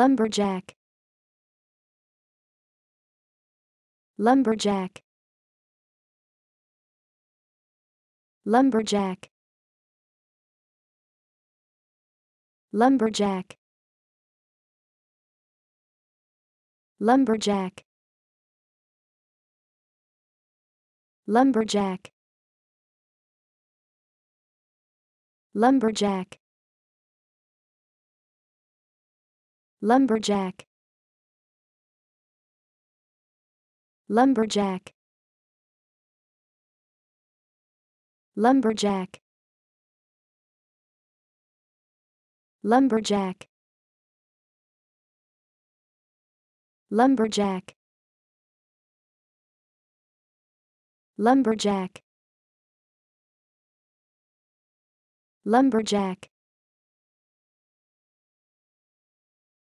lumberjack lumberjack lumberjack lumberjack lumberjack lumberjack lumberjack lumberjack lumberjack lumberjack lumberjack lumberjack lumberjack lumberjack